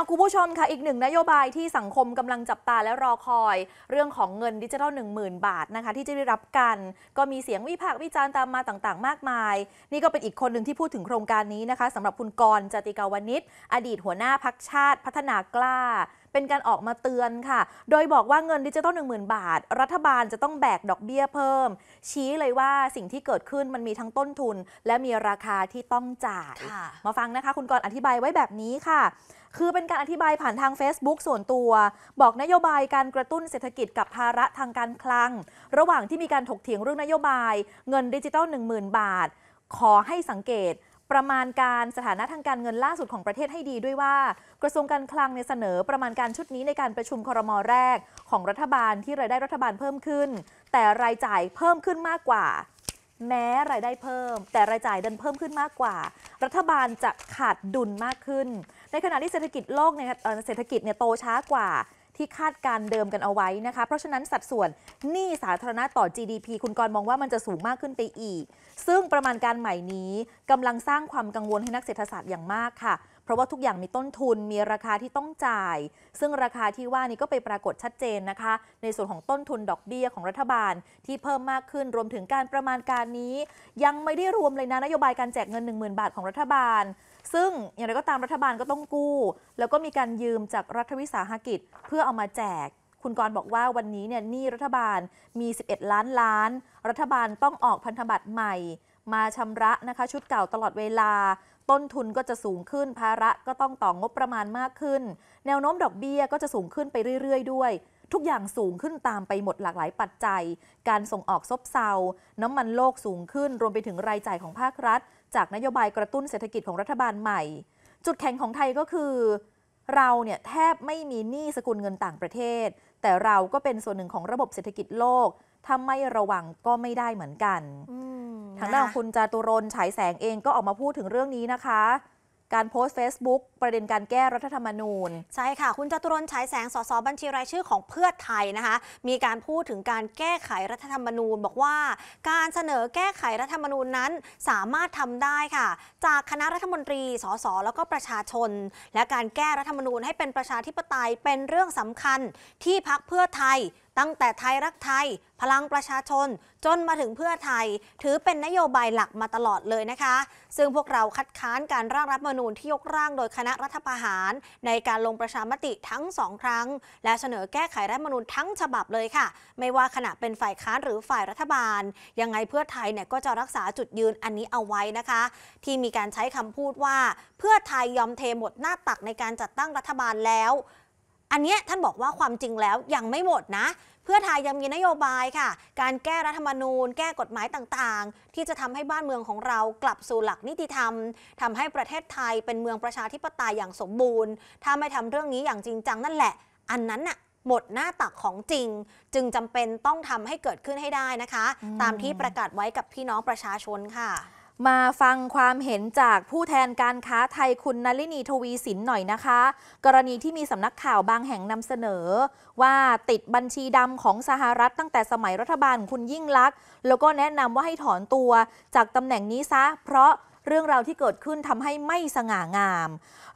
าคุณผู้ชมค่ะ อีกหนึ่งนโยบายที่สังคมกำลังจับตาและรอคอย เรื่องของเงินดิจิทัล1 0,000 บาทนะคะที่จะได้รับกัน ก็มีเสียงวิพากษ์วิจารณ์ตามมาต่างๆ มากมาย นี่ก็เป็นอีกคนหนึ่งที่พูดถึงโครงการนี้นะคะสำหรับคุณกรจติกาวนิชอดีตหัวหน้าพักชาติ พัฒนากล้าเป็นการออกมาเตือนค่ะ โดยบอกว่าเงินดิจิตอล10,000 บาท รัฐบาลจะต้องแบกดอกเบี้ยเพิ่ม ชี้เลยว่าสิ่งที่เกิดขึ้นมันมีทั้งต้นทุน และมีราคาที่ต้องจ่ายมาฟังนะคะคุณกรอธิบายไว้แบบนี้ค่ะ คือเป็นการอธิบายผ่านทาง Facebook ส่วนตัว บอกนโยบายการกระตุ้นเศรษฐกิจกับภาระทางการคลัง ระหว่างที่มีการถกเถียงเรื่องนโยบาย เงินดิจิตอล10,000บาท ขอให้สังเกตประมาณการสถานะทางการเงินล่าสุดของประเทศให้ดีด้วยว่า กระทรวงการคลังเนเสนอประมาณการชุดนี้ในการประชุมครมแรกของรัฐบาลที่รายได้รัฐบาลเพิ่มขึ้น แต่รายจ่ายเพิ่มขึ้นมากกว่า แม้รายได้เพิ่ม แต่รายจ่ายดันเพิ่มขึ้นมากกว่า รัฐบาลจะขาดดุลมากขึ้น ในขณะที่เศรษฐกิจโลกในเศรษฐกิจเนี่ยโตช้ากว่าที่คาดการเดิมกันเอาไว้นะคะ เพราะฉะนั้นสัดส่วนหนี้สาธารณะต่อ GDP คุณกรมองว่ามันจะสูงมากขึ้นไปอีก ซึ่งประมาณการใหม่นี้กำลังสร้างความกังวลให้นักเศรษฐศาสตร์อย่างมากค่ะ เพราะว่าทุกอย่างมีต้นทุนมีราคาที่ต้องจ่าย ซึ่งราคาที่ว่านี้ก็ไปปรากฏชัดเจนนะคะ ในส่วนของต้นทุนดอกเบี้ยของรัฐบาล ที่เพิ่มมากขึ้นรวมถึงการประมาณการนี้ ยังไม่ได้รวมเลยนะนโยบายการแจกเงิน 10,000 บาทของรัฐบาลซึ่ง อย่างไรก็ตามรัฐบาลก็ต้องกู้ แล้วก็มีการยืมจากรัฐวิสาหกิจ เพื่อเอามาแจก คุณกรบอกว่าวันนี้เนี่ยหนี้รัฐบาลมี 11 ล้านล้าน รัฐบาลต้องออกพันธบัตรใหม่มาชำระนะคะชุดเก่าตลอดเวลา ต้นทุนก็จะสูงขึ้นภาระก็ต้องต่องบประมาณมากขึ้น แนวโน้มดอกเบี้ยก็จะสูงขึ้นไปเรื่อยๆด้วยทุกอย่างสูงขึ้นตามไปหมดหลากหลายปัจจัย การส่งออกซบเซาน้ำมันโลกสูงขึ้น รวมไปถึงรายจ่ายของภาครัฐ จากนโยบายกระตุ้นเศรษฐกิจของรัฐบาลใหม่ จุดแข็งของไทยก็คือ เราเนี่ยแทบไม่มีหนี้สกุลเงินต่างประเทศ แต่เราก็เป็นส่วนหนึ่งของระบบเศรษฐกิจโลกถ้าไม่ระวังก็ไม่ได้เหมือนกันทางด้านของคุณจาตุรนฉายแสงเองก็ออกมาพูดถึงเรื่องนี้นะคะการโพสต์ Facebook ประเด็นการแก้รัฐธรรมนูญใช่ค่ะ คุณจตุรนฉายแสงสส บัญชีรายชื่อของเพื่อไทยนะคะมีการพูดถึงการแก้ไขรัฐธรรมนูญ บอกว่าการเสนอแก้ไขรัฐธรรมนูญนั้น สามารถทำได้ค่ะ จากคณะรัฐมนตรีสสแล้วก็ประชาชน และการแก้รัฐธรรมนูญให้เป็นประชาธิปไตยเป็นเรื่องสำคัญที่พักเพื่อไทยตั้งแต่ไทยรักไทยพลังประชาชนจนมาถึงเพื่อไทย ถือเป็นนโยบายหลักมาตลอดเลยนะคะ ซึ่งพวกเราคัดค้านการร่างรัฐมนูญที่ยกร่างโดยคณะรัฐประหาร ในการลงประชามติทั้งสองครั้ง และเสนอแก้ไขรัฐมนูญทั้งฉบับเลยค่ะ ไม่ว่าขณะเป็นฝ่ายค้านหรือฝ่ายรัฐบาลยังไงเพื่อไทยเนี่ยก็จะรักษาจุดยืนอันนี้เอาไว้นะคะ ที่มีการใช้คำพูดว่าเพื่อไทยยอมเทหมดหน้าตักในการจัดตั้งรัฐบาลแล้วอันนี้ท่านบอกว่าความจริงแล้วยังไม่หมดนะ เพื่อไทยยังมีนโยบายค่ะ การแก้รัฐธรรมนูญ แก้กฎหมายต่างๆ ที่จะทำให้บ้านเมืองของเรากลับสู่หลักนิติธรรม ทำให้ประเทศไทยเป็นเมืองประชาธิปไตยอย่างสมบูรณ์ถ้าไม่ทำเรื่องนี้อย่างจริงจังนั่นแหละ อันนั้นน่ะหมดหน้าตักของจริง จึงจำเป็นต้องทำให้เกิดขึ้นให้ได้นะคะ ตามที่ประกาศไว้กับพี่น้องประชาชนค่ะมาฟังความเห็นจากผู้แทนการค้าไทยคุณนลินีทวีสินหน่อยนะคะ กรณีที่มีสำนักข่าวบางแห่งนำเสนอ ว่าติดบัญชีดำของสหรัฐตั้งแต่สมัยรัฐบาลคุณยิ่งลักษณ์แล้วก็แนะนำว่าให้ถอนตัวจากตำแหน่งนี้ซะเพราะเรื่องราวที่เกิดขึ้นทำให้ไม่สง่างาม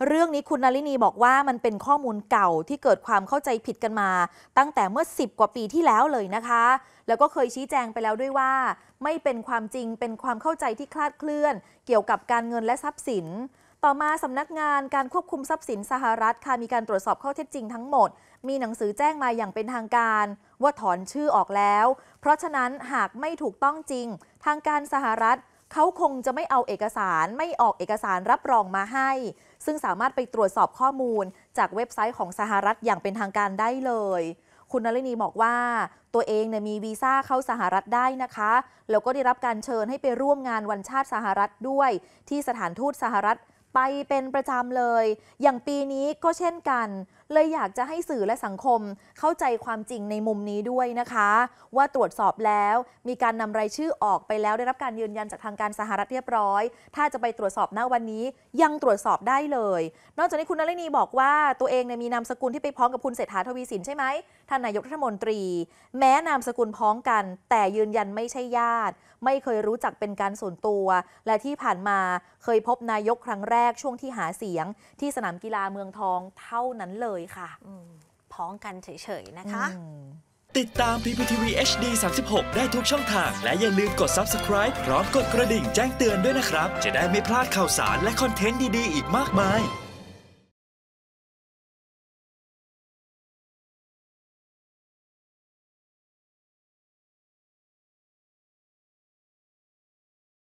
เรื่องนี้คุณนลินีบอกว่ามันเป็นข้อมูลเก่าที่เกิดความเข้าใจผิดกันมา ตั้งแต่เมื่อ10กว่าปีที่แล้วเลยนะคะ แล้วก็เคยชี้แจงไปแล้วด้วยว่า ไม่เป็นความจริงเป็นความเข้าใจที่คลาดเคลื่อน เกี่ยวกับการเงินและทรัพย์สิน ต่อมาสำนักงานการควบคุมทรัพย์สินสหรัฐค่ะมีการตรวจสอบข้อเท็จจริงทั้งหมด มีหนังสือแจ้งมาอย่างเป็นทางการ ว่าถอนชื่อออกแล้ว เพราะฉะนั้นหากไม่ถูกต้องจริงทางการสหรัฐเขาคงจะไม่เอาเอกสารไม่ออกเอกสารรับรองมาให้ ซึ่งสามารถไปตรวจสอบข้อมูลจากเว็บไซต์ของสหรัฐอย่างเป็นทางการได้เลย คุณนลินีบอกว่า ตัวเองเนี่ยมีวีซ่าเข้าสหรัฐได้นะคะ แล้วก็ได้รับการเชิญให้ไปร่วมงานวันชาติสหรัฐด้วย ที่สถานทูตสหรัฐไปเป็นประจำเลย อย่างปีนี้ก็เช่นกันเลยอยากจะให้สื่อและสังคมเข้าใจความจริงในมุมนี้ด้วยนะคะ ว่าตรวจสอบแล้วมีการนำรายชื่อออกไปแล้วได้รับการยืนยันจากทางการสหรัฐเรียบร้อย ถ้าจะไปตรวจสอบหน้าวันนี้ ยังตรวจสอบได้เลย นอกจากนี้คุณนรินีบอกว่าตัวเองเนี่ยมีนามสกุลที่ไปพ้องกับคุณเศรษฐาทวีสินใช่ไหมท่านนายกรัฐมนตรี แม้นามสกุลพ้องกัน แต่ยืนยันไม่ใช่ญาติ ไม่เคยรู้จักเป็นการส่วนตัว และที่ผ่านมาเคยพบนายกครั้งแรกช่วงที่หาเสียง ที่สนามกีฬาเมืองทองเท่านั้นเลยค่ะพ้องกันเฉยๆ นะคะ ติดตาม PPTV HD 36 ได้ทุกช่องทาง และอย่าลืมกด subscribe พร้อมกดกระดิ่งแจ้งเตือนด้วยนะครับ จะได้ไม่พลาดข่าวสารและคอนเทนต์ดีๆ อีกมากมาย